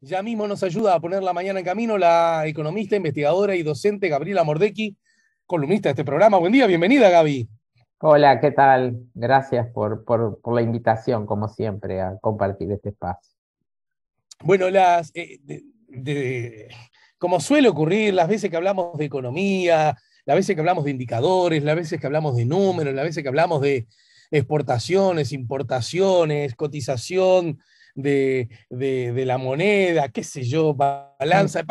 Ya mismo nos ayuda a poner la mañana en camino la economista, investigadora y docente Gabriela Mordecki, columnista de este programa. Buen día, bienvenida Gaby. Hola, ¿qué tal? Gracias por, por, la invitación, como siempre, a compartir este espacio. Bueno, las, eh, como suele ocurrir, las veces que hablamos de economía, las veces que hablamos de indicadores, las veces que hablamos de números, las veces que hablamos de exportaciones, importaciones, cotización de, la moneda, qué sé yo, balanza,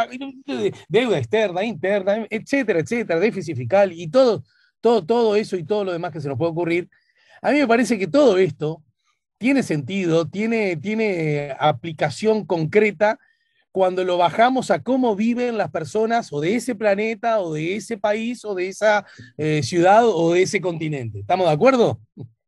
deuda externa, interna, etcétera, etcétera, déficit fiscal y todo, todo, todo eso y todo lo demás que se nos puede ocurrir. A mí me parece que todo esto tiene sentido, tiene, tiene aplicación concreta cuando lo bajamos a cómo viven las personas o de ese planeta o de ese país o de esa eh, ciudad o de ese continente. ¿Estamos de acuerdo?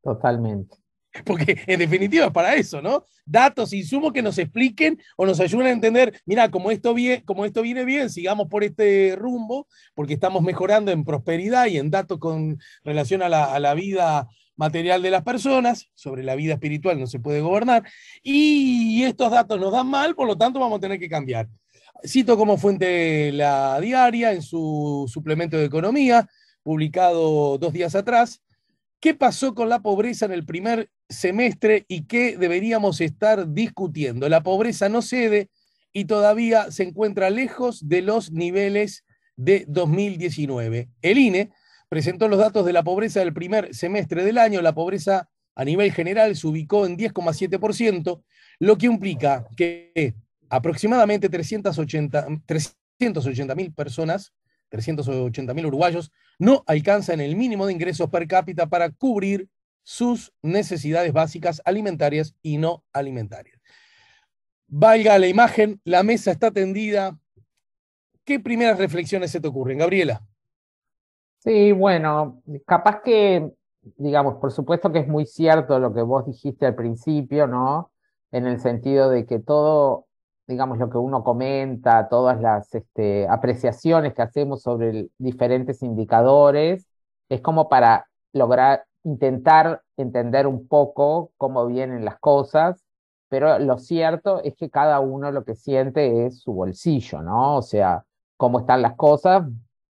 Totalmente. Porque en definitiva es para eso, ¿no? Datos, insumos que nos expliquen o nos ayuden a entender, mira, como esto, como esto viene bien, sigamos por este rumbo, porque estamos mejorando en prosperidad y en datos con relación a la, a la vida material de las personas, sobre la vida espiritual no se puede gobernar, y estos datos nos dan mal, por lo tanto vamos a tener que cambiar. Cito como fuente la diaria en su suplemento de economía, publicado dos días atrás, ¿Qué pasó con la pobreza en el primer semestre y qué deberíamos estar discutiendo. La pobreza no cede y todavía se encuentra lejos de los niveles de 2019. El INE presentó los datos de la pobreza del primer semestre del año. La pobreza a nivel general se ubicó en 10,7%, lo que implica que aproximadamente 380 mil personas, 380 mil uruguayos, no alcanzan el mínimo de ingresos per cápita para cubrir sus necesidades básicas alimentarias y no alimentarias. Valga la imagen, la mesa está tendida. ¿Qué primeras reflexiones se te ocurren, Gabriela? Sí, bueno, capaz que, digamos, por supuesto que es muy cierto lo que vos dijiste al principio, ¿no? En el sentido de que todo, digamos, lo que uno comenta, todas las este, apreciaciones que hacemos sobre diferentes indicadores, es como para lograr intentar entender un poco cómo vienen las cosas, pero lo cierto es que cada uno lo que siente es su bolsillo, ¿no? O sea, cómo están las cosas,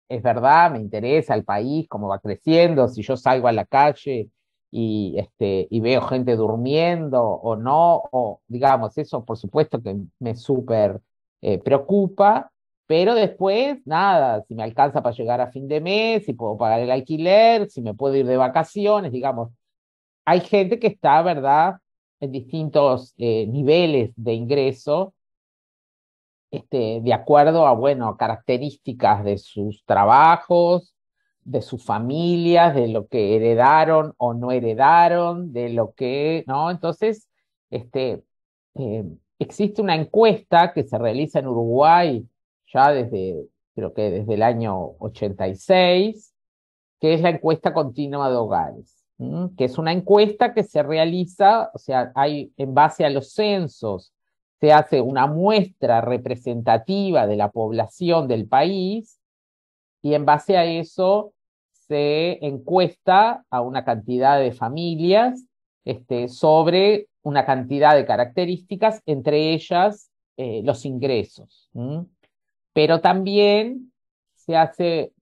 es verdad, me interesa el país, cómo va creciendo, si yo salgo a la calle y, este, y veo gente durmiendo o no, o digamos, eso por supuesto que me súper eh, preocupa, pero después, nada, si me alcanza para llegar a fin de mes, si puedo pagar el alquiler, si me puedo ir de vacaciones, digamos. Hay gente que está, ¿verdad?, en distintos eh, niveles de ingreso, este, de acuerdo a, bueno, características de sus trabajos, de sus familias, de lo que heredaron o no heredaron, de lo que, ¿no? Entonces, este, eh, existe una encuesta que se realiza en Uruguay ya desde, creo que desde el año 86, que es la encuesta continua de hogares, que es una encuesta que se realiza, o sea, hay en base a los censos, se hace una muestra representativa de la población del país y en base a eso se encuesta a una cantidad de familias este, sobre una cantidad de características, entre ellas eh, los ingresos. Pero también se hace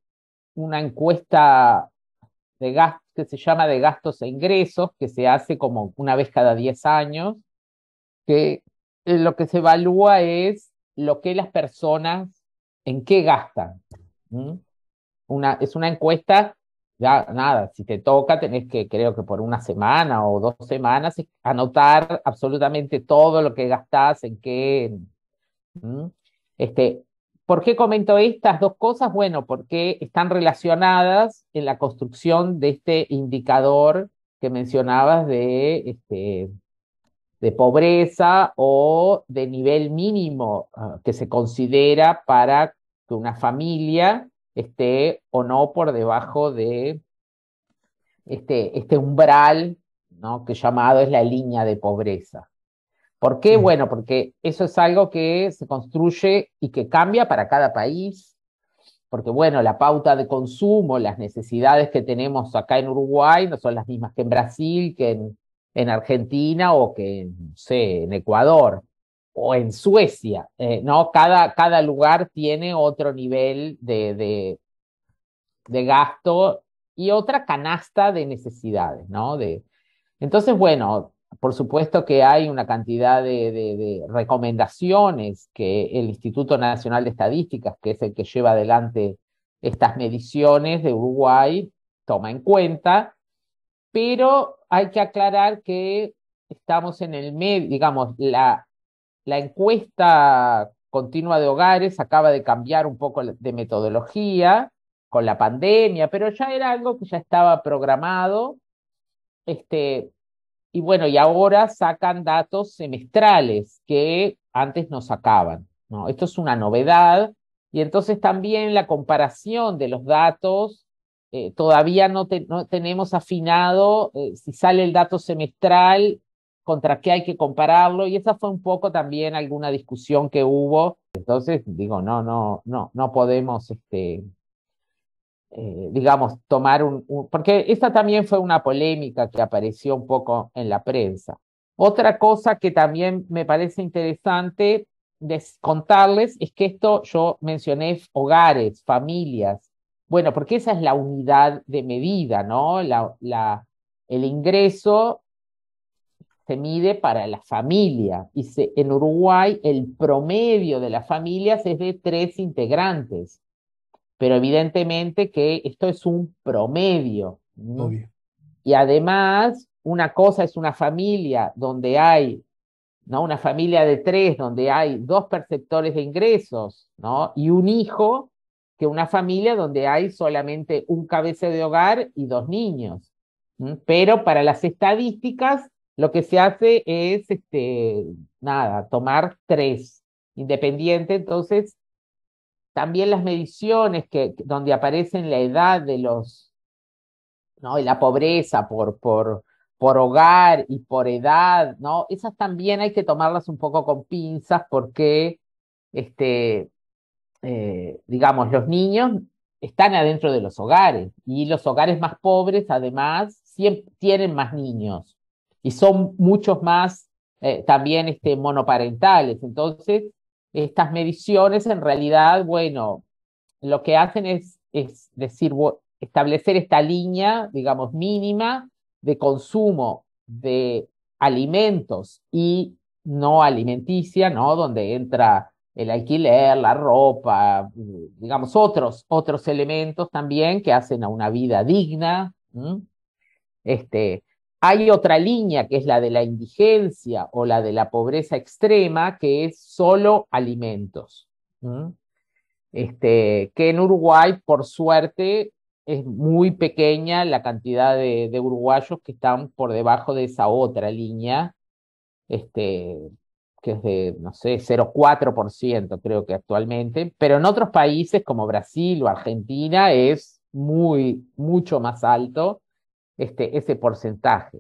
una encuesta de que se llama de gastos e ingresos, que se hace como una vez cada 10 años, que lo que se evalúa es lo que las personas, en qué gastan. Una, es una encuesta, ya nada, si te toca tenés que, creo que por una semana o dos semanas, anotar absolutamente todo lo que gastás, en qué. Este, ¿Por qué comento estas dos cosas? Bueno, porque están relacionadas en la construcción de este indicador que mencionabas de, este, de pobreza o de nivel mínimo ah, que se considera para que una familia esté o no por debajo de este, este umbral ¿no? que llamado es la línea de pobreza. ¿Por qué? Bueno, porque eso es algo que se construye y que cambia para cada país, porque bueno, la pauta de consumo, las necesidades que tenemos acá en Uruguay no son las mismas que en Brasil, que en, Argentina o que, no sé, en Ecuador o en Suecia, eh, ¿no? Cada, cada, lugar tiene otro nivel de, de, de, gasto y otra canasta de necesidades, ¿no? De, entonces, bueno, por supuesto que hay una cantidad de, recomendaciones que el Instituto Nacional de Estadísticas, que es el que lleva adelante estas mediciones de Uruguay, toma en cuenta, pero hay que aclarar que estamos en el medio, digamos, la, la encuesta continua de hogares acaba de cambiar un poco de metodología con la pandemia, pero ya era algo que ya estaba programado. Este, y bueno, y ahora sacan datos semestrales que antes no sacaban. ¿no? Esto es una novedad. Y entonces también la comparación de los datos, eh, todavía no, tenemos afinado eh, si sale el dato semestral, contra qué hay que compararlo. Y esa fue un poco también alguna discusión que hubo. Entonces, digo, no, no, no, no podemos este, eh, digamos, tomar un, Porque esta también fue una polémica que apareció un poco en la prensa. Otra cosa que también me parece interesante contarles es que esto yo mencioné hogares, familias. Bueno, porque esa es la unidad de medida, ¿no? La, el ingreso se mide para la familia y en Uruguay el promedio de las familias es de tres integrantes pero evidentemente que esto es un promedio. Y además, una cosa es una familia donde hay, ¿no? Una familia de tres, donde hay dos perceptores de ingresos, ¿no? Y un hijo, que una familia donde hay solamente un cabeza de hogar y dos niños. Pero para las estadísticas, lo que se hace es, este, nada, tomar tres, independiente entonces también las mediciones que, donde aparecen la edad de los, ¿no? Y la pobreza por, por, por hogar y por edad, ¿no? Esas también hay que tomarlas un poco con pinzas porque, este, eh, digamos, los niños están adentro de los hogares y los hogares más pobres, además, siempre tienen más niños y son muchos más eh, también este, monoparentales. Entonces, estas mediciones en realidad, bueno, lo que hacen es, es decir, establecer esta línea, digamos, mínima de consumo de alimentos y no alimenticia, ¿no? Donde entra el alquiler, la ropa, digamos, otros, otros elementos también que hacen a una vida digna. Este, hay otra línea que es la de la indigencia o la de la pobreza extrema, que es solo alimentos, este, que en Uruguay, por suerte, es muy pequeña la cantidad de, uruguayos que están por debajo de esa otra línea, este, que es de, no sé, 0,4% creo que actualmente, pero en otros países como Brasil o Argentina es muy, mucho más alto este, ese porcentaje.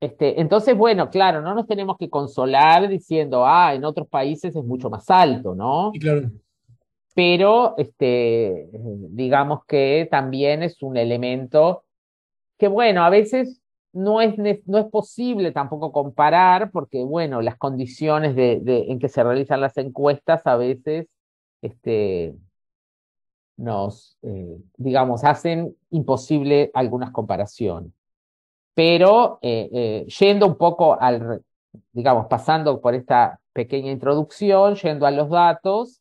Este, entonces, bueno, claro, no nos tenemos que consolar diciendo, ah, en otros países es mucho más alto, ¿no? claro. Pero, este, digamos que también es un elemento que, bueno, a veces no es, no es posible tampoco comparar porque, bueno, las condiciones de, en que se realizan las encuestas a veces este, nos, eh, digamos, hacen imposible algunas comparaciones. Pero eh, eh, yendo un poco al, digamos, pasando por esta pequeña introducción, yendo a los datos,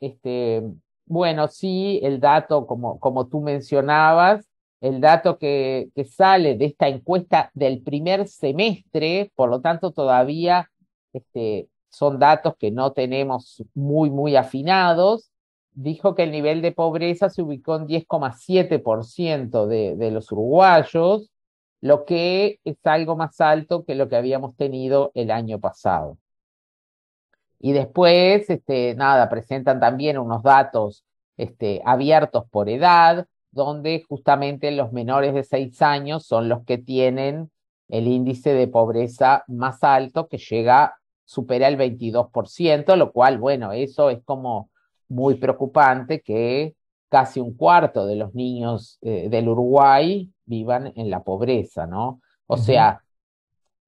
este, bueno, sí, el dato, como, como tú mencionabas, el dato que, que, sale de esta encuesta del primer semestre, por lo tanto todavía este, son datos que no tenemos muy, muy afinados, dijo que el nivel de pobreza se ubicó en 10,7% de, de los uruguayos, lo que es algo más alto que lo que habíamos tenido el año pasado. Y después, este, nada, presentan también unos datos este, abiertos por edad, donde justamente los menores de 6 años son los que tienen el índice de pobreza más alto, que llega, supera el 22%, lo cual, bueno, eso es como muy preocupante que casi un cuarto de los niños eh, del Uruguay vivan en la pobreza, ¿no? O sea,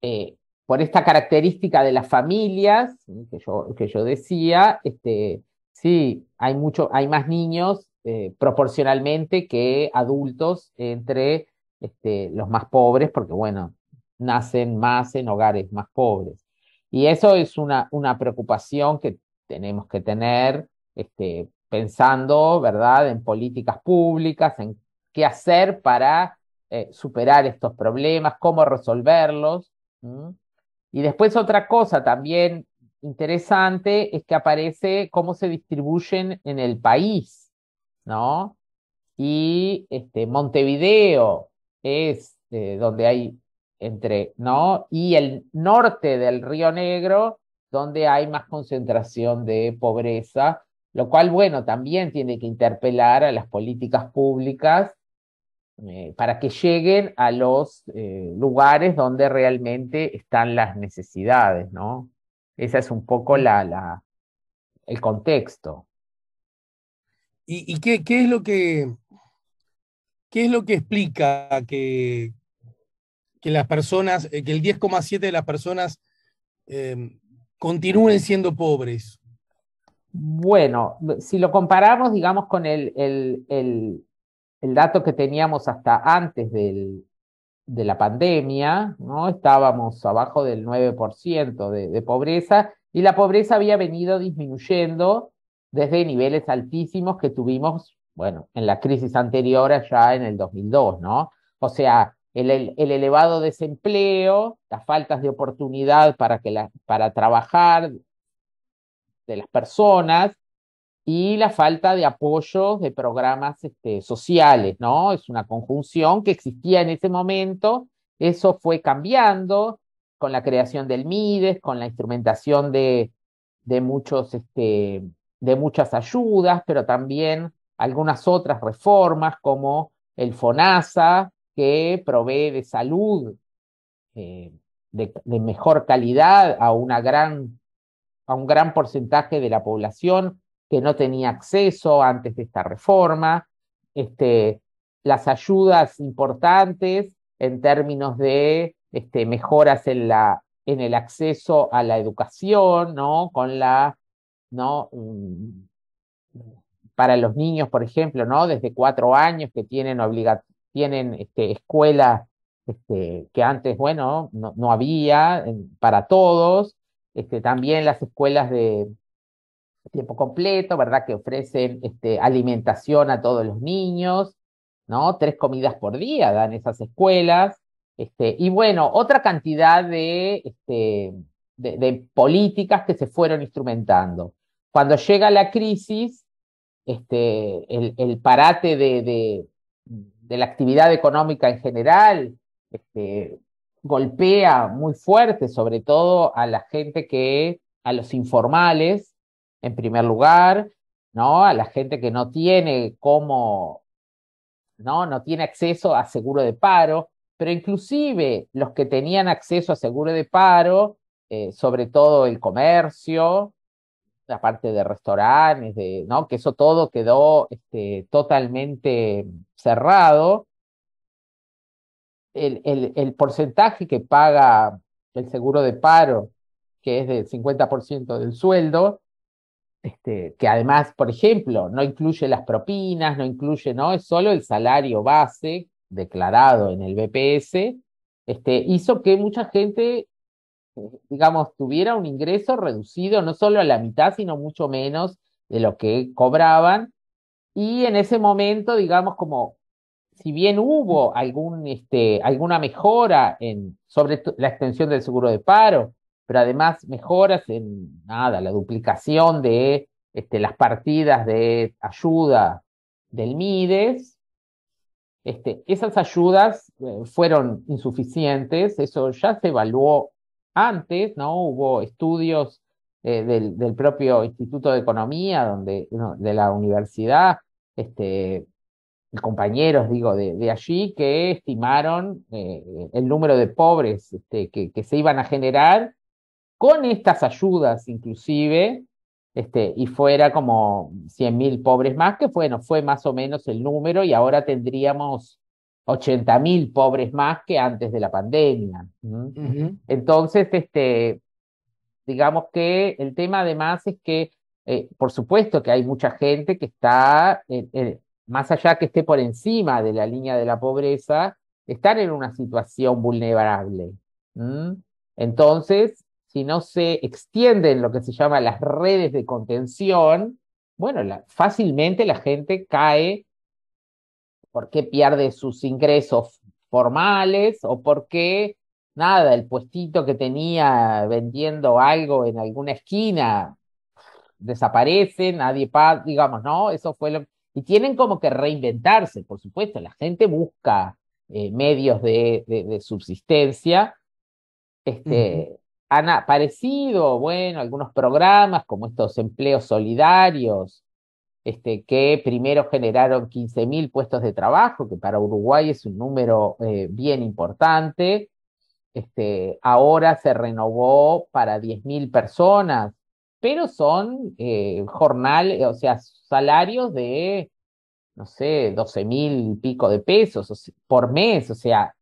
eh, por esta característica de las familias que yo, que yo decía, este, sí, hay, mucho, hay más niños eh, proporcionalmente que adultos entre este, los más pobres, porque bueno, nacen más en hogares más pobres. Y eso es una, una preocupación que tenemos que tener este, pensando, ¿verdad?, en políticas públicas, en qué hacer para eh, superar estos problemas, cómo resolverlos. Y después otra cosa también interesante es que aparece cómo se distribuyen en el país, ¿no? Y este, Montevideo es eh, donde hay entre, ¿no? Y el norte del Río Negro, donde hay más concentración de pobreza, lo cual, bueno, también tiene que interpelar a las políticas públicas eh, para que lleguen a los eh, lugares donde realmente están las necesidades, ¿no? Ese es un poco la, la el contexto. ¿Y, qué, qué, es lo que, qué es lo que explica que, que las personas, eh, que el 10,7 de las personas continúen siendo pobres? Bueno, si lo comparamos, digamos, con el, el, el, dato que teníamos hasta antes del, de la pandemia, ¿no? Estábamos abajo del 9% de, de pobreza y la pobreza había venido disminuyendo desde niveles altísimos que tuvimos, bueno, en la crisis anterior allá en el 2002, ¿no? O sea, el, el, elevado desempleo, las faltas de oportunidad para, que la, para trabajar, de las personas y la falta de apoyo de programas este, sociales, ¿no? Es una conjunción que existía en ese momento, eso fue cambiando con la creación del MIDES, con la instrumentación de, muchos, este, de muchas ayudas, pero también algunas otras reformas como el FONASA, que provee de salud eh, de, mejor calidad a una gran a un gran porcentaje de la población que no tenía acceso antes de esta reforma, este, las ayudas importantes en términos de este, mejoras en, el acceso a la educación, ¿no? Con la, mm, Para los niños, por ejemplo, ¿no? Desde cuatro años que tienen, obliga tienen este, escuela que antes, bueno, no había para todos, este, también las escuelas de tiempo completo, ¿verdad? Que ofrecen este, alimentación a todos los niños, ¿no? Tres comidas por día dan esas escuelas. Este, y bueno, otra cantidad de, este, de, políticas que se fueron instrumentando. Cuando llega la crisis, este, el, parate de, de, de la actividad económica en general, este, golpea muy fuerte, sobre todo a la gente que, a los informales, en primer lugar, ¿no? A la gente que no tiene cómo, ¿no? No tiene acceso a seguro de paro, pero inclusive los que tenían acceso a seguro de paro, eh, sobre todo el comercio, la parte de restaurantes, de, ¿no? Que eso todo quedó este, totalmente cerrado el, el, porcentaje que paga el seguro de paro, que es del 50% del sueldo, este, que además, por ejemplo, no incluye las propinas, no incluye, no, es solo el salario base declarado en el BPS, este, hizo que mucha gente, digamos, tuviera un ingreso reducido no solo a la mitad, sino mucho menos de lo que cobraban. Y en ese momento, digamos, como si bien hubo este, alguna mejora en, sobre la extensión del seguro de paro, pero además mejoras en nada, la duplicación de este, las partidas de ayuda del MIDES, este, esas ayudas eh, fueron insuficientes, eso ya se evaluó antes, ¿no? Hubo estudios eh, del, propio Instituto de Economía, donde, de la universidad, compañeros, digo, de, allí, que estimaron eh, el número de pobres este, que, se iban a generar con estas ayudas inclusive, este, y fuera como 100.000 pobres más, que bueno, fue más o menos el número, y ahora tendríamos 80.000 pobres más que antes de la pandemia. Entonces, este, digamos que el tema además es que, eh, por supuesto que hay mucha gente que está más allá que esté por encima de la línea de la pobreza, están en una situación vulnerable. Entonces, si no se extienden lo que se llama las redes de contención, bueno, fácilmente la gente cae porque pierde sus ingresos formales o porque, nada, el puestito que tenía vendiendo algo en alguna esquina desaparece, nadie paga, digamos, ¿no? Eso fue lo y tienen como que reinventarse, por supuesto, la gente busca eh, medios de, subsistencia, este, han aparecido, bueno, algunos programas como estos empleos solidarios, este, que primero generaron 15.000 puestos de trabajo, que para Uruguay es un número eh, bien importante, este, ahora se renovó para 10.000 personas, pero son eh, jornal, eh, o sea, salarios de, no sé, 12 mil pico de pesos por mes, o sea,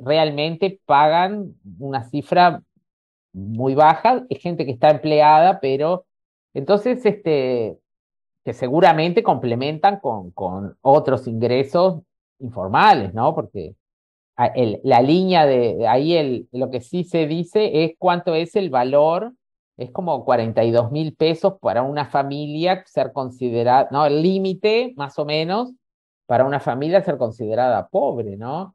realmente pagan una cifra muy baja, es gente que está empleada, pero entonces, este, que seguramente complementan con, con otros ingresos informales, ¿no? Porque ah, el, la línea de ahí el, lo que sí se dice es cuánto es el valor es como 42 mil pesos para una familia ser considerada, no, el límite más o menos para una familia ser considerada pobre, ¿no?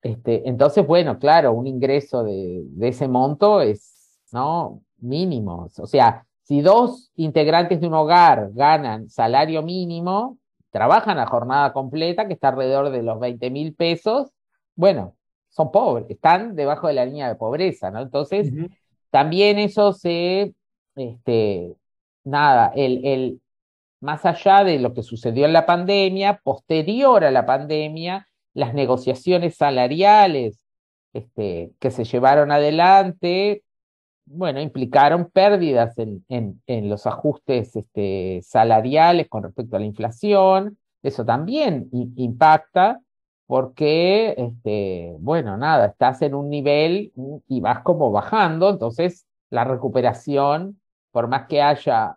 Este, entonces, bueno, claro, un ingreso de, ese monto es, ¿no? Mínimo. O sea, si dos integrantes de un hogar ganan salario mínimo, trabajan a jornada completa, que está alrededor de los 20 mil pesos, bueno, son pobres, están debajo de la línea de pobreza, ¿no? Entonces, también eso se, este, nada, el, el, más allá de lo que sucedió en la pandemia, posterior a la pandemia, las negociaciones salariales este, que se llevaron adelante, bueno, implicaron pérdidas en, en, los ajustes este, salariales con respecto a la inflación, eso también impacta, porque, este, bueno, nada, estás en un nivel y vas como bajando, entonces la recuperación, por más que haya,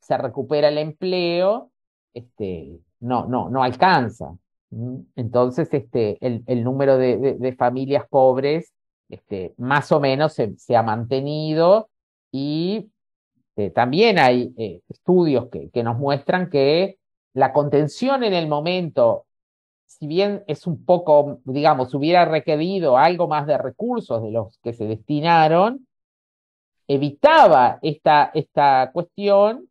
se recupera el empleo, este, no, no, no alcanza. Entonces, este, el, número de, familias pobres este, más o menos se, ha mantenido y eh, también hay eh, estudios que, que nos muestran que la contención en el momento si bien es un poco, digamos, hubiera requerido algo más de recursos de los que se destinaron, evitaba esta, esta cuestión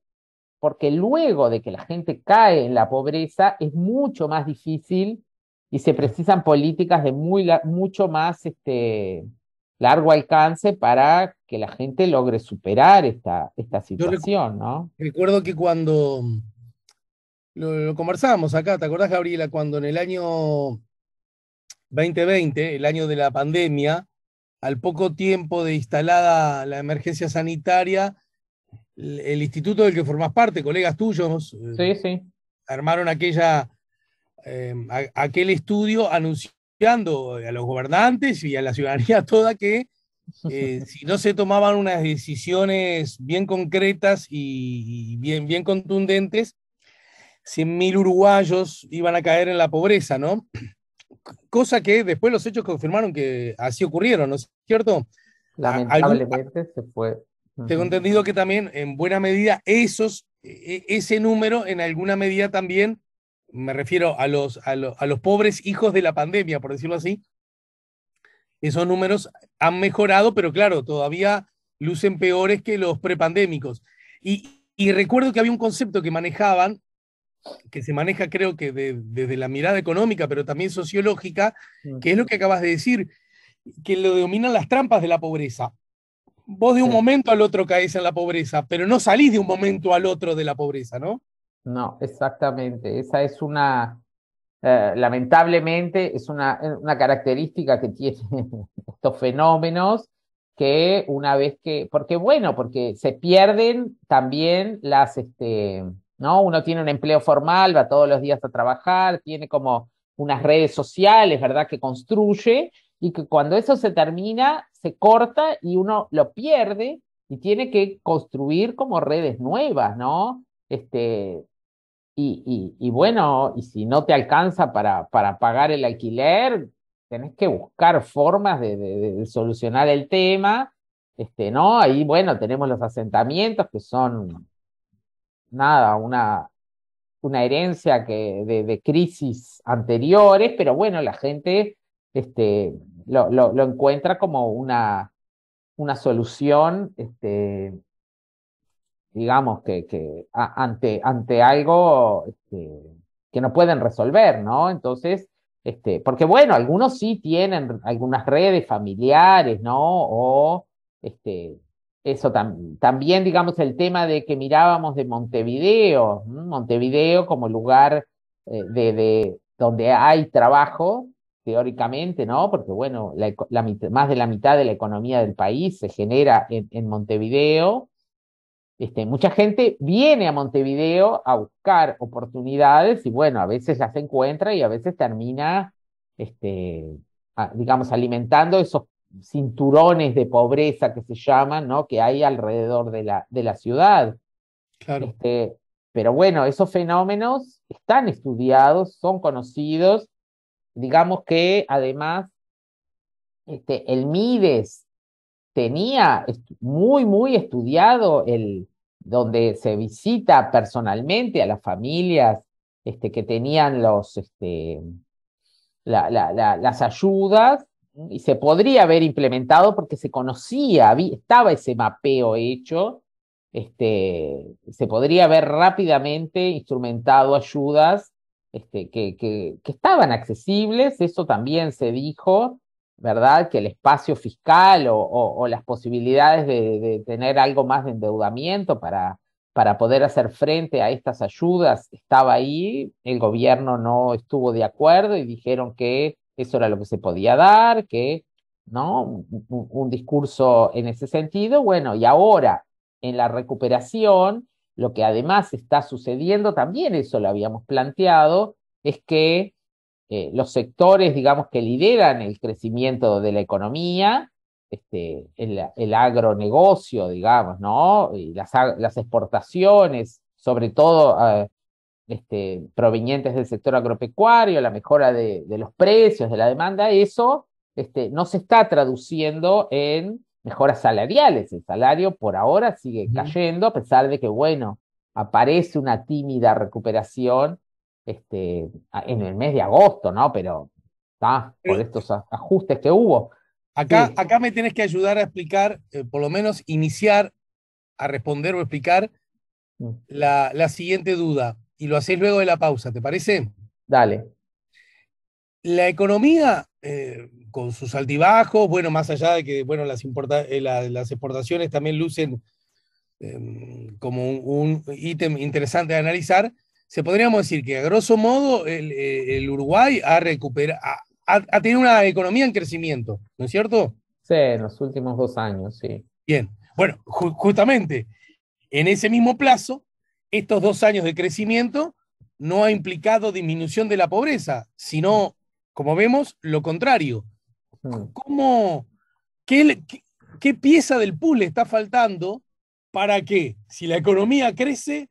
porque luego de que la gente cae en la pobreza es mucho más difícil y se precisan políticas de muy, mucho más este, largo alcance para que la gente logre superar esta, esta situación, ¿no? Recuerdo que cuando lo, conversábamos acá, ¿te acordás, Gabriela, cuando en el año 2020, el año de la pandemia, al poco tiempo de instalada la emergencia sanitaria, el, instituto del que formás parte, colegas tuyos, eh, armaron aquella, em, aquel estudio anunciando a los gobernantes y a la ciudadanía toda que eh, si no se tomaban unas decisiones bien concretas y, y bien, bien contundentes, 100.000 uruguayos iban a caer en la pobreza, ¿no? Cosa que después los hechos confirmaron que así ocurrieron, ¿no es cierto? Lamentablemente se fue. Tengo entendido que también en buena medida esos, e, e, ese número en alguna medida también, me refiero a los, a, los, pobres hijos de la pandemia, por decirlo así, esos números han mejorado, pero claro, todavía lucen peores que los prepandémicos. Y, y recuerdo que había un concepto que manejaban que se maneja creo que desde la mirada económica, pero también sociológica, mm. que es lo que acabas de decir, que lo dominan las trampas de la pobreza. Vos de un momento al otro caes en la pobreza, pero no salís de un momento al otro de la pobreza, ¿no? No, exactamente. Esa es una, eh, lamentablemente, es una, eh, una característica que tienen estos fenómenos que una vez que, porque bueno, porque se pierden también las, este, ¿no? Uno tiene un empleo formal, va todos los días a trabajar, tiene como unas redes sociales, ¿verdad? Que construye y que cuando eso se termina, se corta y uno lo pierde y tiene que construir como redes nuevas, ¿no? Este, y, y, y bueno, y si no te alcanza para, para pagar el alquiler, tenés que buscar formas de, de solucionar el tema, este, ¿no? Ahí, bueno, tenemos los asentamientos que son nada, una, una herencia que, de, crisis anteriores, pero bueno, la gente este, lo, lo, encuentra como una, una solución, este, digamos, que, ante, ante algo este, que no pueden resolver, ¿no? Entonces, este, porque bueno, algunos sí tienen algunas redes familiares, ¿no? O este, eso también, digamos, el tema de que mirábamos de Montevideo, Montevideo como lugar eh, de, donde hay trabajo, teóricamente, ¿no? Porque, bueno, la, más de la mitad de la economía del país se genera en, Montevideo. Este, mucha gente viene a Montevideo a buscar oportunidades y, bueno, a veces las encuentra y a veces termina, este, digamos, alimentando esos cinturones de pobreza que se llaman, ¿no? que hay alrededor de la, de la ciudad. Claro. Este, pero bueno, esos fenómenos están estudiados, son conocidos. Digamos que además este, el Mides tenía muy, muy estudiado el donde se visita personalmente a las familias este, que tenían los, este, las ayudas, y se podría haber implementado porque se conocía, estaba ese mapeo hecho, este, se podría haber rápidamente instrumentado ayudas este, que, que, que, estaban accesibles, eso también se dijo, ¿verdad? Que el espacio fiscal o, o, las posibilidades de, de, tener algo más de endeudamiento para, para poder hacer frente a estas ayudas estaba ahí, el gobierno no estuvo de acuerdo y dijeron que eso era lo que se podía dar, que, ¿no? Un, discurso en ese sentido. Bueno, y ahora, en la recuperación, lo que además está sucediendo, también eso lo habíamos planteado, es que eh, los sectores, digamos, que lideran el crecimiento de la economía, este, el, agronegocio, digamos, ¿no? Y las, exportaciones, sobre todo eh, este, provenientes del sector agropecuario, la mejora de, los precios, de la demanda, eso este, no se está traduciendo en mejoras salariales. El salario por ahora sigue cayendo, a pesar de que, bueno, aparece una tímida recuperación este, en el mes de agosto, ¿no? Pero está ah, por estos ajustes que hubo. Acá, acá me tienes que ayudar a explicar, eh, por lo menos iniciar a responder o explicar mm. la, la siguiente duda y lo hacéis luego de la pausa, ¿te parece? Dale. La economía, eh, con sus altibajos, bueno, más allá de que bueno, las, importa eh, las exportaciones también lucen em, como un ítem interesante de analizar, se podríamos decir que a grosso modo el, eh, Uruguay ha recuperado, ha, tenido una economía en crecimiento, ¿no es cierto? Sí, en los últimos dos años, sí. Bien, bueno, justamente en ese mismo plazo, estos dos años de crecimiento no ha implicado disminución de la pobreza, sino, como vemos, lo contrario. Mm. ¿Cómo, qué, pieza del puzzle está faltando para que, si la economía crece,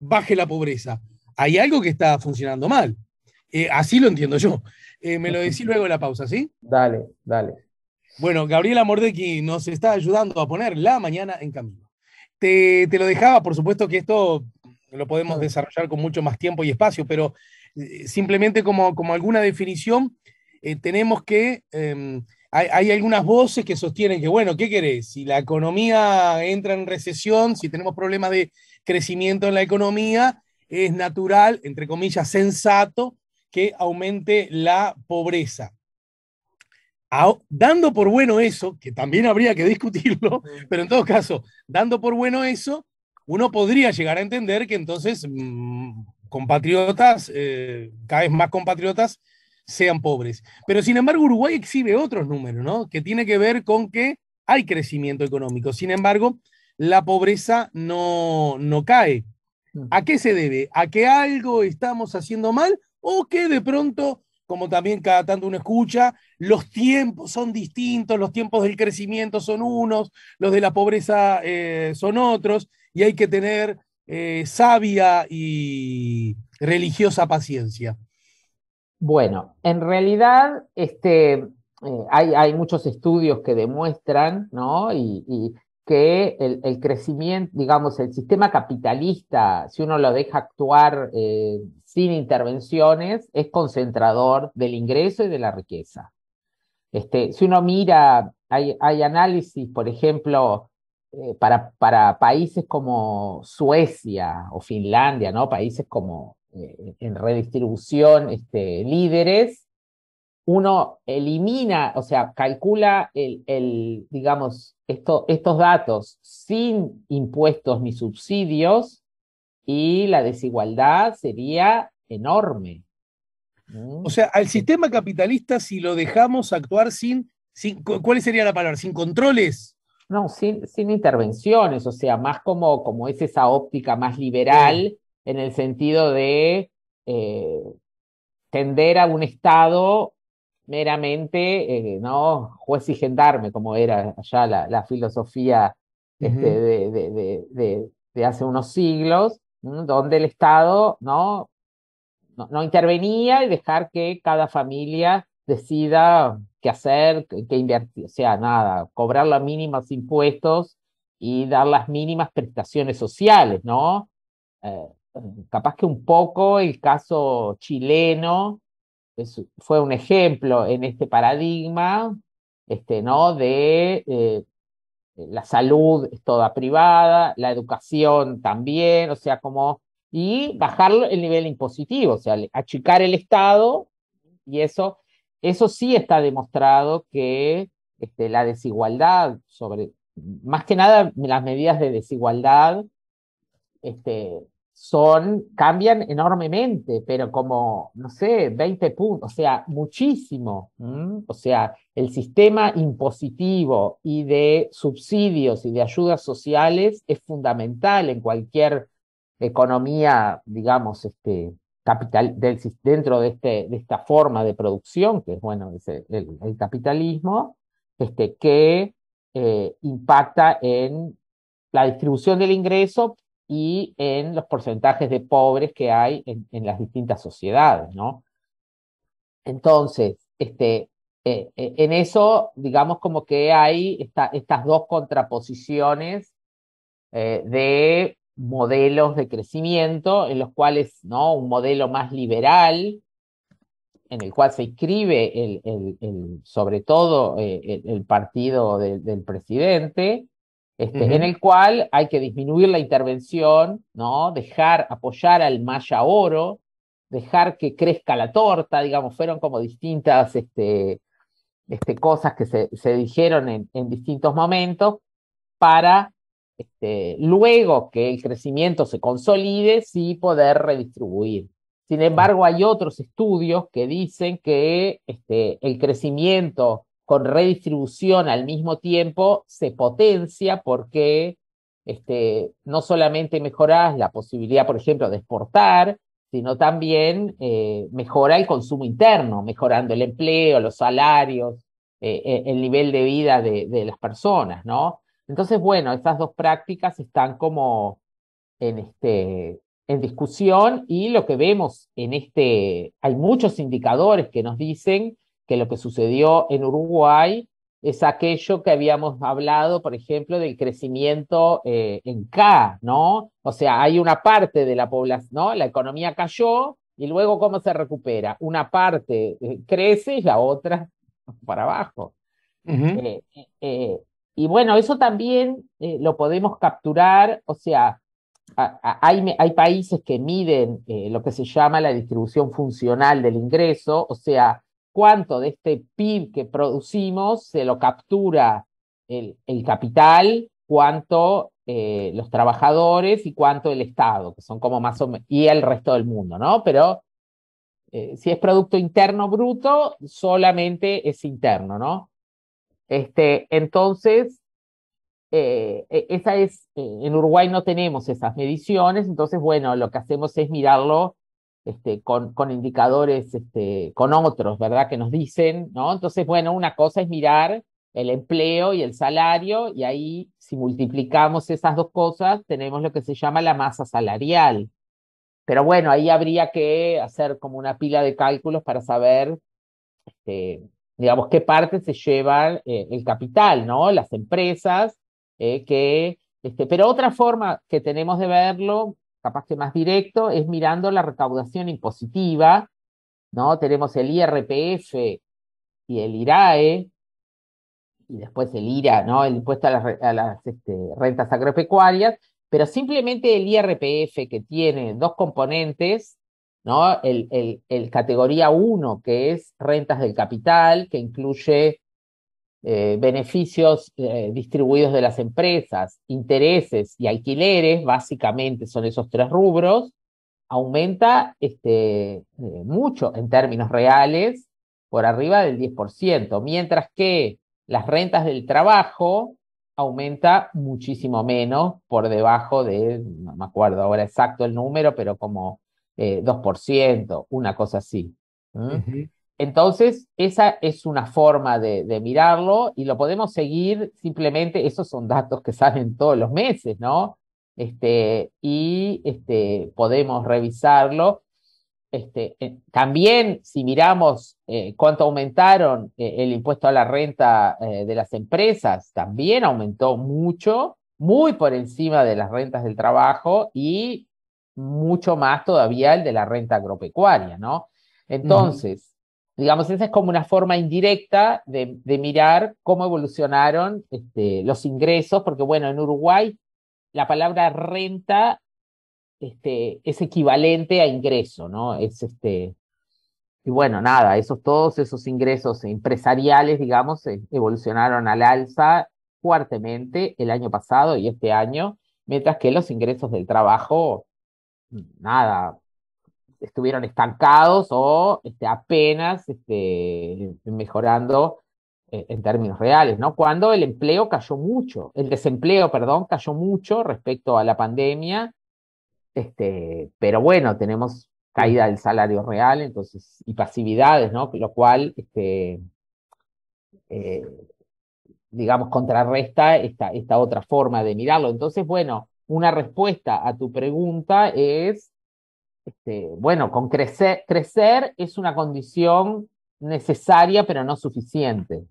baje la pobreza? Hay algo que está funcionando mal. Eh, así lo entiendo yo. Eh, me lo decís luego en la pausa, ¿sí? Dale, dale. Bueno, Gabriela Mordequi nos está ayudando a poner la mañana en camino te, lo dejaba, por supuesto que esto lo podemos desarrollar con mucho más tiempo y espacio, pero eh, simplemente como, alguna definición, eh, tenemos que, em, hay, hay, algunas voces que sostienen que, bueno, ¿qué querés? Si la economía entra en recesión, si tenemos problemas de crecimiento en la economía, es natural, entre comillas, sensato, que aumente la pobreza dando por bueno eso, que también habría que discutirlo, pero en todo caso, dando por bueno eso, uno podría llegar a entender que entonces mm, compatriotas, eh, cada vez más compatriotas, sean pobres. Pero sin embargo, Uruguay exhibe otros números, ¿no? Que tiene que ver con que hay crecimiento económico. Sin embargo, la pobreza no, no cae. Mm. ¿A qué se debe? ¿A que algo estamos haciendo mal o que de pronto, como también cada tanto uno escucha, los tiempos son distintos, los tiempos del crecimiento son unos, los de la pobreza eh, son otros, y hay que tener eh, sabia y religiosa paciencia. Bueno, en realidad este, eh, hay, muchos estudios que demuestran, Y, que el, crecimiento, digamos, el sistema capitalista, si uno lo deja actuar sin intervenciones, es concentrador del ingreso y de la riqueza. Este, si uno mira, hay, análisis, por ejemplo, eh, para, países como Suecia o Finlandia, ¿no? Países como eh, en redistribución este, líderes, uno elimina, o sea, calcula el, digamos, estos datos sin impuestos ni subsidios y la desigualdad sería enorme, Mm. O sea, al sistema capitalista, si lo dejamos actuar sin, ¿cuál sería la palabra? ¿Sin controles? No, sin, sin intervenciones, o sea, más como, como es esa óptica más liberal mm. en el sentido de eh, tender a un Estado meramente, eh, ¿no? Juez y gendarme, como era allá la, filosofía este, de, de, de, hace unos siglos, donde el Estado, ¿no? no, intervenía y dejar que cada familia decida qué hacer, qué invertir, o sea, nada, cobrar las mínimas impuestos y dar las mínimas prestaciones sociales, ¿no? Eh, capaz que un poco el caso chileno fue un ejemplo en este paradigma, este, ¿no? De eh, la salud es toda privada, la educación también, o sea, como y bajar el nivel impositivo, o sea, achicar el Estado, y eso, eso sí está demostrado que este, la desigualdad sobre, más que nada las medidas de desigualdad este, son, cambian enormemente, pero como, no sé, 20 puntos, o sea, muchísimo. O sea, el sistema impositivo y de subsidios y de ayudas sociales es fundamental en cualquier economía, digamos, este, capital, dentro de, este, de esta forma de producción, que es, bueno, el, capitalismo, este, que eh, impacta en la distribución del ingreso y en los porcentajes de pobres que hay en, las distintas sociedades, ¿no? Entonces, este, eh, eh, en eso, digamos, como que hay estas dos contraposiciones de modelos de crecimiento en los cuales, ¿no? Un modelo más liberal, en el cual se inscribe el, el, sobre todo eh, el, partido del presidente, este, en el cual hay que disminuir la intervención, ¿no? Dejar, apoyar al Maya Oro, dejar que crezca la torta, digamos, fueron como distintas este, este, cosas que se, se dijeron en, en distintos momentos para este, luego que el crecimiento se consolide, sí poder redistribuir. Sin embargo, hay otros estudios que dicen que este, el crecimiento con redistribución al mismo tiempo se potencia porque este, no solamente mejoras la posibilidad, por ejemplo, de exportar, sino también eh, mejora el consumo interno, mejorando el empleo, los salarios, eh, e, el nivel de vida de, de las personas, ¿no? Entonces, bueno, esas dos prácticas están como en, este, en discusión y lo que vemos en este, hay muchos indicadores que nos dicen que lo que sucedió en Uruguay es aquello que habíamos hablado, por ejemplo, del crecimiento eh, en K, ¿no? O sea, hay una parte de la población, ¿no? La economía cayó y luego cómo se recupera. Una parte eh, crece y la otra para abajo. Y bueno, eso también eh, lo podemos capturar, o sea, hay, hay, países que miden eh, lo que se llama la distribución funcional del ingreso, o sea, cuánto de este PIB que producimos se lo captura el, el capital, cuánto eh, los trabajadores y cuánto el Estado, que son como más o menos, y el resto del mundo, ¿no? Pero si es Producto Interno Bruto, solamente es interno, ¿no? Este, entonces, eh, e, esa es, en Uruguay no tenemos esas mediciones, entonces, bueno, lo que hacemos es mirarlo este, con, con, indicadores, este, con otros, ¿verdad? Que nos dicen, ¿no? Entonces, bueno, una cosa es mirar el empleo y el salario, y ahí si multiplicamos esas dos cosas, tenemos lo que se llama la masa salarial. Pero bueno, ahí habría que hacer como una pila de cálculos para saber este, digamos, qué parte se lleva eh, el capital, ¿no? Las empresas, eh, que, este, pero otra forma que tenemos de verlo, capaz que más directo, es mirando la recaudación impositiva, ¿no? Tenemos el IRPF y el IRAE, y después el IRA, ¿no? El impuesto a las, este, rentas agropecuarias, pero simplemente el IRPF que tiene dos componentes, ¿no? El, categoría 1, que es rentas del capital, que incluye eh, beneficios eh, distribuidos de las empresas, intereses y alquileres, básicamente son esos tres rubros, aumenta este, eh, mucho en términos reales, por arriba del 10%, mientras que las rentas del trabajo aumenta muchísimo menos, por debajo de, no me acuerdo ahora exacto el número, pero como 2%, eh, una cosa así. Entonces, esa es una forma de, de, mirarlo y lo podemos seguir simplemente, esos son datos que salen todos los meses, ¿no? Este, y este, podemos revisarlo. Este, eh, también si miramos eh, cuánto aumentaron el impuesto a la renta de las empresas, también aumentó mucho, muy por encima de las rentas del trabajo y mucho más todavía el de la renta agropecuaria, ¿no? Entonces, digamos, esa es como una forma indirecta de, mirar cómo evolucionaron este, los ingresos, porque bueno, en Uruguay la palabra renta este, es equivalente a ingreso, ¿no? Es este, y bueno, nada, esos, todos esos ingresos empresariales, digamos, eh, evolucionaron al alza fuertemente el año pasado y este año, mientras que los ingresos del trabajo nada, estuvieron estancados o este, apenas este, mejorando eh, en términos reales, ¿no? Cuando el empleo cayó mucho, el desempleo, perdón, cayó mucho respecto a la pandemia, este, pero bueno, tenemos caída del salario real, entonces, y pasividades, ¿no? Lo cual, este, eh, digamos, contrarresta esta, esta otra forma de mirarlo. Entonces, bueno, una respuesta a tu pregunta es, este, bueno, con crecer, crecer es una condición necesaria pero no suficiente.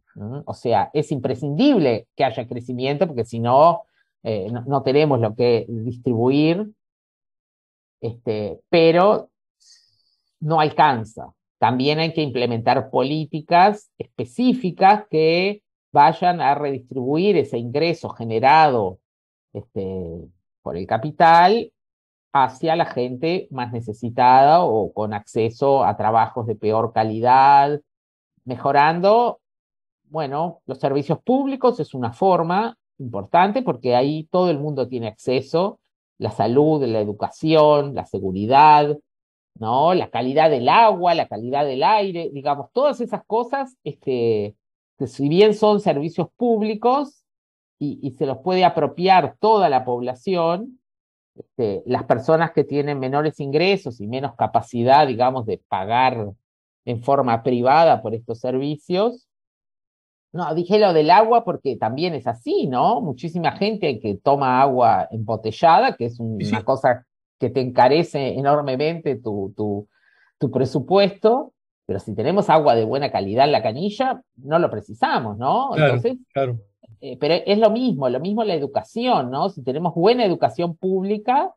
O sea, es imprescindible que haya crecimiento porque si no, eh, no, tenemos lo que distribuir, este, pero no alcanza. También hay que implementar políticas específicas que vayan a redistribuir ese ingreso generado este, por el capital hacia la gente más necesitada o con acceso a trabajos de peor calidad, mejorando, bueno, los servicios públicos es una forma importante porque ahí todo el mundo tiene acceso, la salud, la educación, la seguridad, ¿no? La calidad del agua, la calidad del aire, digamos, todas esas cosas, este, que si bien son servicios públicos, y, se los puede apropiar toda la población, este, las personas que tienen menores ingresos y menos capacidad, digamos, de pagar en forma privada por estos servicios. No, dije lo del agua porque también es así, ¿no? Muchísima gente que toma agua embotellada, que es una cosa que te encarece enormemente tu, tu, presupuesto, pero si tenemos agua de buena calidad en la canilla, no lo precisamos, ¿no? Entonces, claro eh, pero es lo mismo, lo mismo la educación, ¿no? Si tenemos buena educación pública,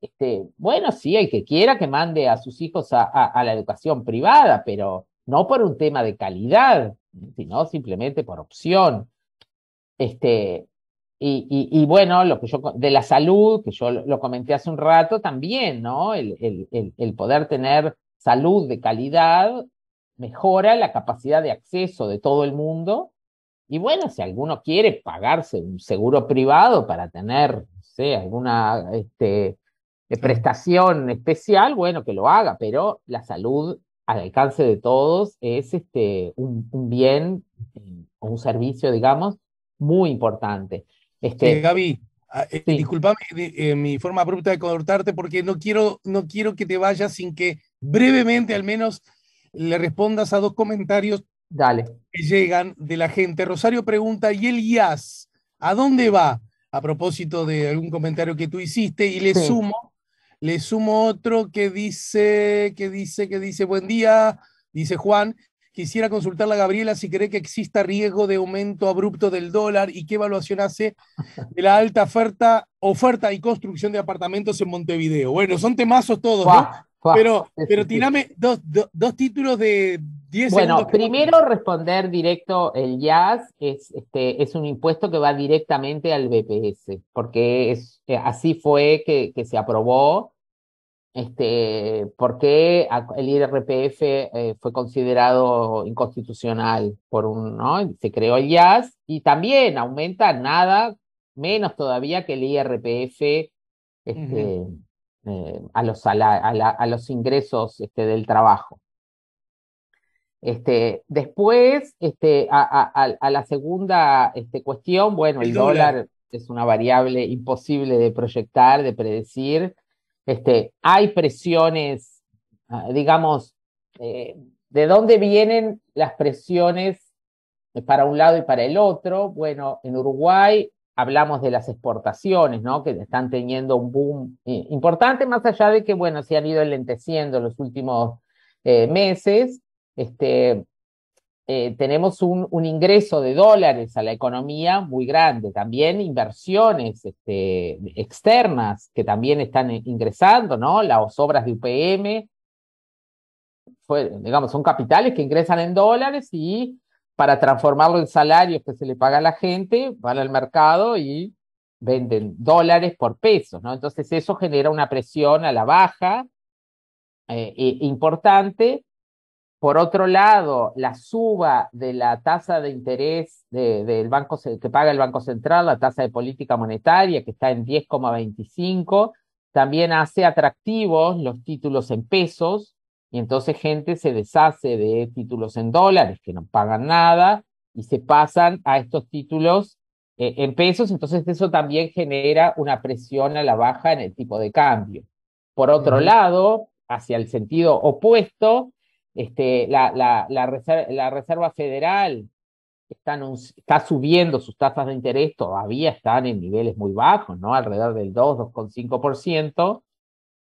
este, bueno, sí, hay que quiera que mande a sus hijos a, la educación privada, pero no por un tema de calidad, sino simplemente por opción. Este, y, y, y, bueno, lo que yo de la salud, que yo lo comenté hace un rato también, ¿no? el, el, poder tener salud de calidad mejora la capacidad de acceso de todo el mundo y bueno, si alguno quiere pagarse un seguro privado para tener, sé, alguna este, eh, prestación especial, bueno, que lo haga, pero la salud al alcance de todos es este, un, bien o eh, un servicio, digamos, muy importante. Este, eh, Gaby, ah, disculpame mi forma abrupta de cortarte porque no quiero, no quiero que te vayas sin que brevemente al menos le respondas a dos comentarios Dale. Que llegan de la gente. Rosario pregunta, ¿y el IAS? ¿A dónde va? A propósito de algún comentario que tú hiciste, y le sumo, le sumo otro que dice, que dice, que dice, buen día, dice Juan, quisiera consultar a Gabriela si cree que exista riesgo de aumento abrupto del dólar y qué evaluación hace de la alta oferta, oferta y construcción de apartamentos en Montevideo. Bueno, son temazos todos, ¿no? Pero, pero tirame dos, dos, títulos de 10 bueno, Bueno, primero responder directo el jazz es, este, es un impuesto que va directamente al BPS, porque es, eh, así fue que, que se aprobó, este, porque el IRPF eh, fue considerado inconstitucional por un, ¿no? Se creó el IAS y también aumenta nada, menos todavía que el IRPF. Este, eh, a, los, a, los, ingresos este, del trabajo. Este, después, este, a, la segunda este, cuestión, bueno, el, dólar. es una variable imposible de proyectar, de predecir. Este, hay presiones, ah, digamos, eh, ¿de dónde vienen las presiones eh, para un lado y para el otro? Bueno, en Uruguay hablamos de las exportaciones, ¿no? Que están teniendo un boom eh, importante, más allá de que, bueno, se han ido lenteciendo los últimos eh, meses. Este, eh, tenemos un, ingreso de dólares a la economía muy grande, también inversiones este, externas que también están ingresando, ¿no? Las obras de UPM, digamos, son capitales que ingresan en dólares y para transformarlo en salarios que se le paga a la gente, van al mercado y venden dólares por pesos, ¿no? Entonces eso genera una presión a la baja eh, importante. Por otro lado, la suba de la tasa de interés del banco que paga el Banco Central, la tasa de política monetaria, que está en 10,25, también hace atractivos los títulos en pesos, y entonces gente se deshace de títulos en dólares que no pagan nada y se pasan a estos títulos eh, en pesos, entonces eso también genera una presión a la baja en el tipo de cambio. Por otro lado, hacia el sentido opuesto, este, la, la, la, reserva, la Reserva Federal está, está subiendo sus tasas de interés, todavía están en niveles muy bajos, ¿no? alrededor del 2, 2,5%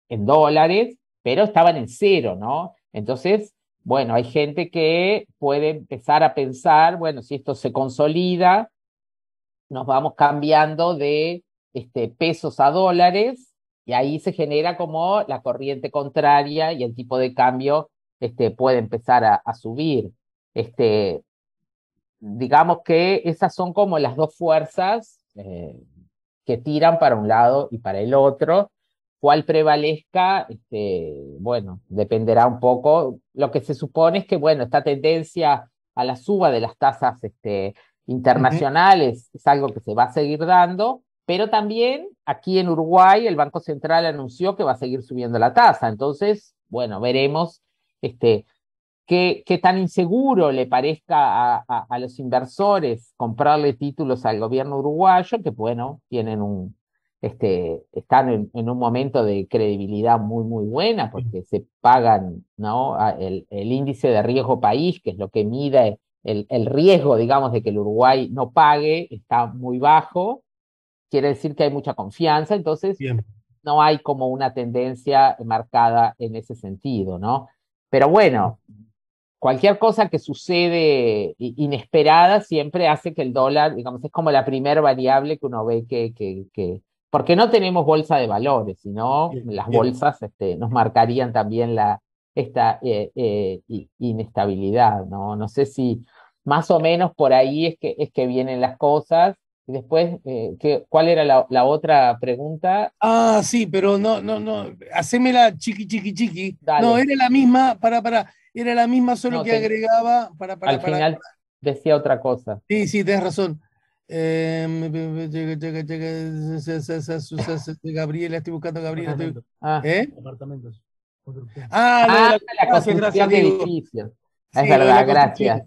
en dólares, pero estaban en cero, ¿no? Entonces, bueno, hay gente que puede empezar a pensar, bueno, si esto se consolida, nos vamos cambiando de este, pesos a dólares y ahí se genera como la corriente contraria y el tipo de cambio este, puede empezar a, subir. Este, digamos que esas son como las dos fuerzas eh, que tiran para un lado y para el otro cuál prevalezca, este, bueno, dependerá un poco. Lo que se supone es que, bueno, esta tendencia a la suba de las tasas este, internacionales es algo que se va a seguir dando, pero también aquí en Uruguay el Banco Central anunció que va a seguir subiendo la tasa. Entonces, bueno, veremos este, qué, tan inseguro le parezca a, los inversores comprarle títulos al gobierno uruguayo, que bueno, tienen un, este, están en, un momento de credibilidad muy, muy buena, porque se pagan ¿no? el, índice de riesgo país, que es lo que mide el, riesgo, digamos, de que el Uruguay no pague, está muy bajo. Quiere decir que hay mucha confianza, entonces no hay como una tendencia marcada en ese sentido, ¿no? Pero bueno, cualquier cosa que sucede inesperada siempre hace que el dólar, digamos, es como la primera variable que uno ve que, que, porque no tenemos bolsa de valores, sino las bolsas este, nos marcarían también la, esta eh, eh, inestabilidad, ¿no? No sé si más o menos por ahí es que, es que vienen las cosas. Y después, eh, ¿cuál era la, otra pregunta? Ah, sí, pero no, no, no, hacémela chiqui, chiqui, chiqui. No, era la misma, para, para, era la misma, solo que agregaba, para, para. Al final decía otra cosa. Sí, sí, tienes razón. Em, Gabriela, estoy buscando a Gabriela. Ah, ¿Eh? Apartamentos. Ah, ah, la, de edificios. Es verdad, gracias.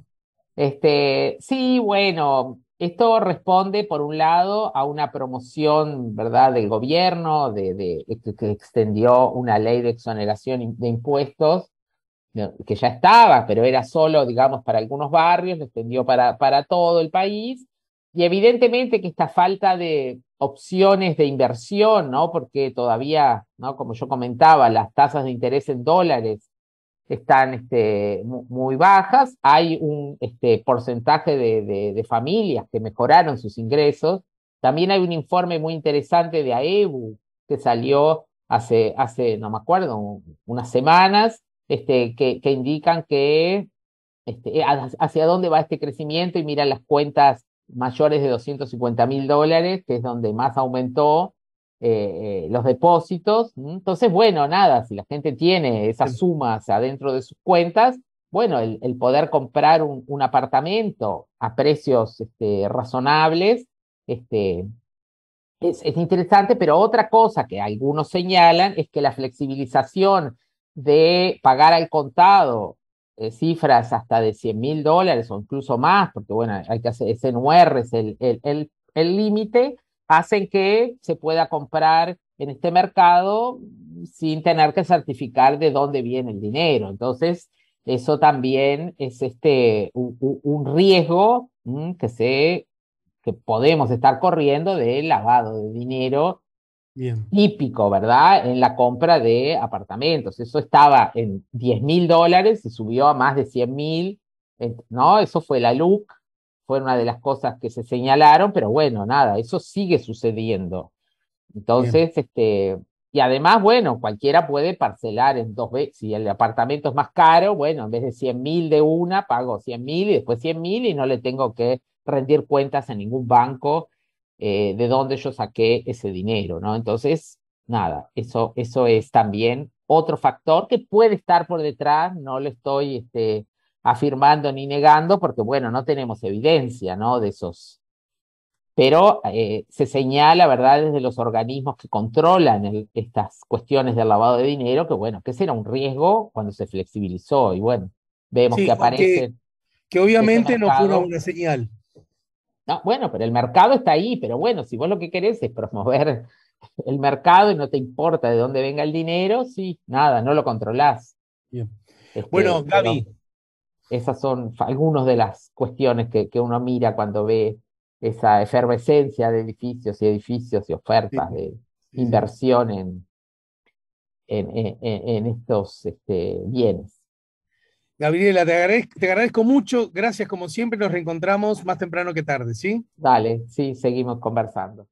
Este, sí, bueno, esto responde, por un lado, a una promoción, ¿verdad?, del gobierno, de, de, que extendió una ley de exoneración de impuestos, que ya estaba, pero era solo, digamos, para algunos barrios, lo extendió para, para todo el país, y evidentemente que esta falta de opciones de inversión, ¿no? Porque todavía, ¿no? Como yo comentaba, las tasas de interés en dólares están este, muy bajas, hay un este, porcentaje de, familias que mejoraron sus ingresos. También hay un informe muy interesante de AEBU que salió hace, hace no me acuerdo, unas semanas, este, que, que indican que este, eh, hacia dónde va este crecimiento y miran las cuentas mayores de 250 mil dólares, que es donde más aumentó eh, eh, los depósitos. Entonces, bueno, nada, si la gente tiene esas sumas adentro de sus cuentas, bueno, el, poder comprar un, apartamento a precios este, razonables este, es, es interesante, pero otra cosa que algunos señalan es que la flexibilización de pagar al contado eh, cifras hasta de 100 mil dólares o incluso más, porque bueno, hay que hacer, ese NUR es el límite, el, hacen que se pueda comprar en este mercado sin tener que certificar de dónde viene el dinero. Entonces, eso también es este, un, riesgo que, se, que podemos estar corriendo de lavado de dinero Típico, ¿verdad? En la compra de apartamentos. Eso estaba en 10 mil dólares y subió a más de 100 mil, ¿no? Eso fue la LUC, fue una de las cosas que se señalaron, pero bueno, nada, eso sigue sucediendo. Entonces, este, y además, bueno, cualquiera puede parcelar en dos veces. Si el apartamento es más caro, bueno, en vez de 100 mil de una, pago 100 mil y después 100 mil y no le tengo que rendir cuentas a ningún banco eh, de dónde yo saqué ese dinero, ¿no? Entonces, nada, eso, eso es también otro factor que puede estar por detrás, no lo estoy este, afirmando ni negando, porque bueno, no tenemos evidencia, ¿no? De esos. Pero eh, se señala, ¿verdad?, desde los organismos que controlan estas cuestiones del lavado de dinero, que bueno, que ese era un riesgo cuando se flexibilizó y bueno, vemos que aparece. Que, obviamente no fue una señal bueno, pero el mercado está ahí, pero bueno, si vos lo que querés es promover el mercado y no te importa de dónde venga el dinero, sí, nada, no lo controlás. Este, bueno, Gaby. Esas son algunas de las cuestiones que, uno mira cuando ve esa efervescencia de edificios y edificios y ofertas de inversión En, estos este, bienes. Gabriela, te agradezco, mucho. Gracias como siempre. Nos reencontramos más temprano que tarde, ¿sí? Dale, sí, seguimos conversando.